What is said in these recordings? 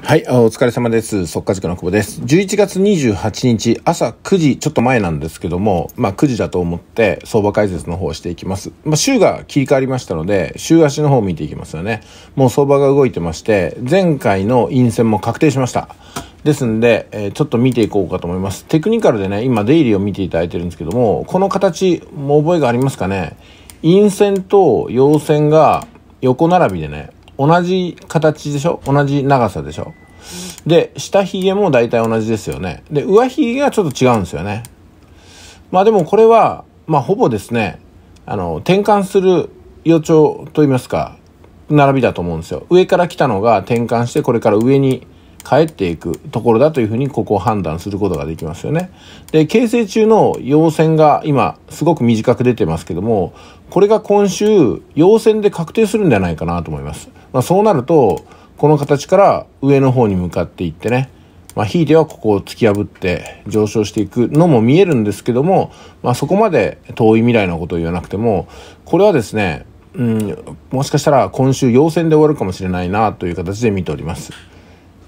はい、お疲れ様です。速稼塾の久保です。11月28日朝9時ちょっと前なんですけども、まあ9時だと思って相場解説の方をしていきます。まあ週が切り替わりましたので、週足の方を見ていきますよね。もう相場が動いてまして、前回の陰線も確定しました。ですんで、えー、ちょっと見ていこうかと思います。テクニカルでね、今出入りを見ていただいてるんですけども、この形、もう覚えがありますかね陰線と陽線が横並びでね、同じ形でしょ同じ長さでしょで、下髭も大体同じですよね。で、上髭がちょっと違うんですよね。まあでもこれは、まあほぼですね、あの、転換する予兆といいますか、並びだと思うんですよ。上から来たのが転換して、これから上に帰っていくところだというふうにここを判断することができますよね。で、形成中の陽線が今すごく短く出てますけども、これが今週陽線で確定するんじゃないかなと思います。まあ、そうなると、この形から上の方に向かっていってね、まあ、ひいてはここを突き破って上昇していくのも見えるんですけども、まあ、そこまで遠い未来のことを言わなくても、これはですね、うん、もしかしたら今週陽線で終わるかもしれないなという形で見ております。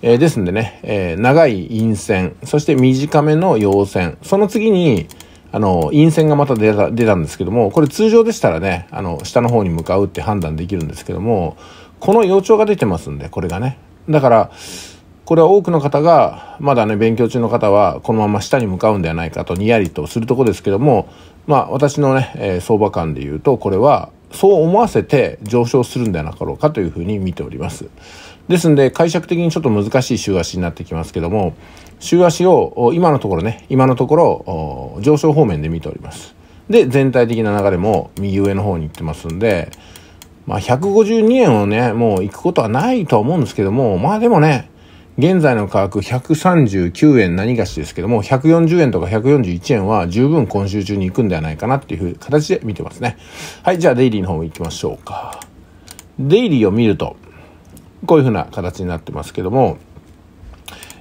えー、ですんでね、えー、長い陰線、そして短めの陽線、その次に、あの、陰線がまた出た、出たんですけども、これ通常でしたらね、あの、下の方に向かうって判断できるんですけども、この予兆が出てますんで、これがね。だから、これは多くの方が、まだね、勉強中の方は、このまま下に向かうんではないかと、にやりとするとこですけども、まあ、私のね、えー、相場感で言うと、これは、そう思わせて上昇するんではなかろうかというふうに見ております。ですんで解釈的にちょっと難しい週足になってきますけども週足を今のところね今のところ上昇方面で見ております。で全体的な流れも右上の方に行ってますんで、まあ、152円をねもう行くことはないと思うんですけどもまあでもね現在の価格139円何がしですけども、140円とか141円は十分今週中に行くんではないかなっていう形で見てますね。はい、じゃあデイリーの方も行きましょうか。デイリーを見ると、こういうふうな形になってますけども、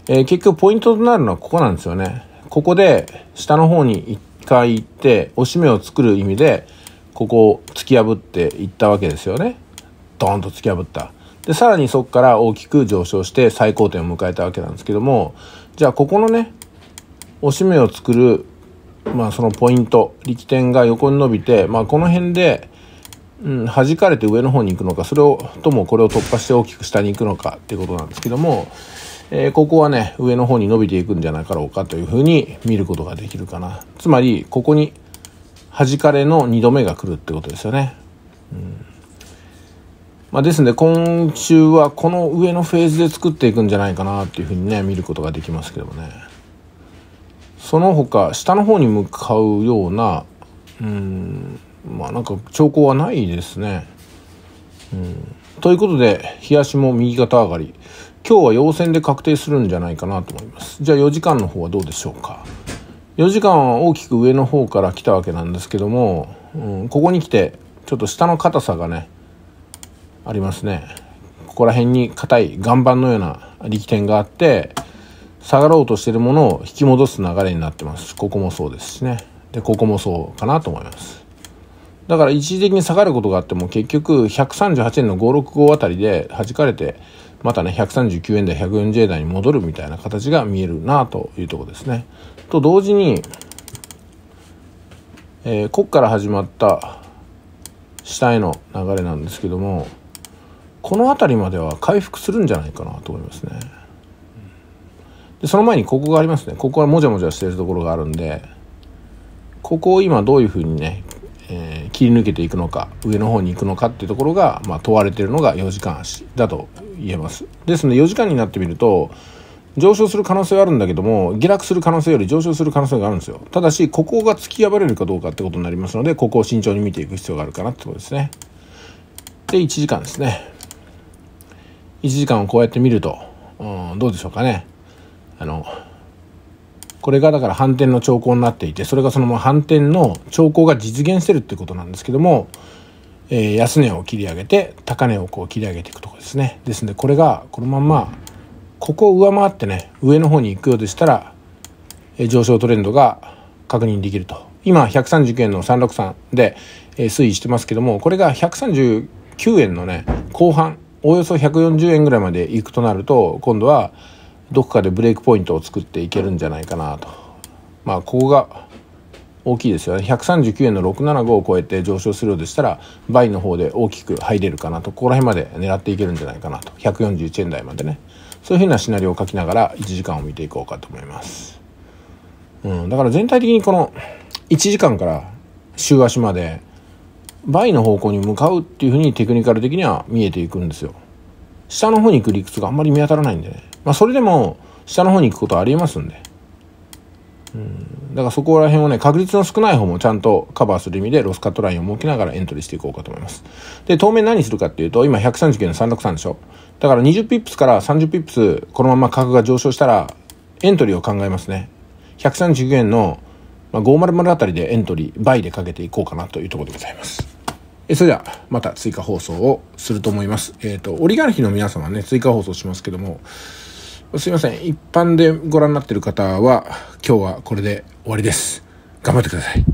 えー、結局ポイントとなるのはここなんですよね。ここで下の方に一回行って、押し目を作る意味で、ここを突き破っていったわけですよね。ドーンと突き破った。で、さらにそこから大きく上昇して最高点を迎えたわけなんですけども、じゃあここのね、押し目を作る、まあそのポイント、力点が横に伸びて、まあこの辺で、うん、弾かれて上の方に行くのか、それを、ともこれを突破して大きく下に行くのかっていうことなんですけども、えー、ここはね、上の方に伸びていくんじゃなかろうかというふうに見ることができるかな。つまり、ここに弾かれの2度目が来るってことですよね。うんまあ、ですので今週はこの上のフェーズで作っていくんじゃないかなっていうふうにね見ることができますけどもねその他下の方に向かうようなうんまあなんか兆候はないですね。うん、ということで日足も右肩上がり今日は陽線で確定するんじゃないかなと思いますじゃあ4時間の方はどうでしょうか4時間は大きく上の方から来たわけなんですけども、うん、ここに来てちょっと下の硬さがねありますねここら辺に硬い岩盤のような力点があって下がろうとしてるものを引き戻す流れになってますここもそうですしねでここもそうかなと思いますだから一時的に下がることがあっても結局138円の565あたりで弾かれてまたね139円台140円台に戻るみたいな形が見えるなというとこですねと同時に、えー、こっから始まった下への流れなんですけどもこの辺りまでは回復するんじゃないかなと思いますねでその前にここがありますねここはもじゃもじゃしてるところがあるんでここを今どういうふうにね、えー、切り抜けていくのか上の方に行くのかっていうところが、まあ、問われてるのが4時間足だと言えますですので4時間になってみると上昇する可能性はあるんだけども下落する可能性より上昇する可能性があるんですよただしここが突き破れるかどうかってことになりますのでここを慎重に見ていく必要があるかなってことですねで1時間ですね1時間をこうやって見ると、うん、どうでしょうかねあのこれがだから反転の兆候になっていてそれがそのまま反転の兆候が実現してるってことなんですけども、えー、安値を切り上げて高値をこう切り上げていくとこですねですのでこれがこのままここを上回ってね上の方に行くようでしたら、えー、上昇トレンドが確認できると今139円の363で、えー、推移してますけどもこれが139円のね後半およそ140円ぐらいまでいくとなると今度はどこかでブレイクポイントを作っていけるんじゃないかなとまあここが大きいですよね139円の675を超えて上昇するようでしたら倍の方で大きく入れるかなとここら辺まで狙っていけるんじゃないかなと141円台までねそういうふうなシナリオを書きながら1時間を見ていこうかと思います、うん、だから全体的にこの1時間から週足まで倍の方向に向かうっていうふうにテクニカル的には見えていくんですよ。下の方に行く理屈があんまり見当たらないんでね。まあそれでも下の方に行くことはありえますんで。うん、だからそこら辺をね、確率の少ない方もちゃんとカバーする意味でロスカットラインを設けながらエントリーしていこうかと思います。で、当面何するかっていうと、今139の363でしょだから20ピップスから30ピップス、このまま価格が上昇したら、エントリーを考えますね。139円のまあ、500あたりでエントリー倍でかけていこうかなというところでございます。えそれではまた追加放送をすると思います。えっ、ー、と、オリガルヒの皆様ね、追加放送しますけども、すいません、一般でご覧になってる方は、今日はこれで終わりです。頑張ってください。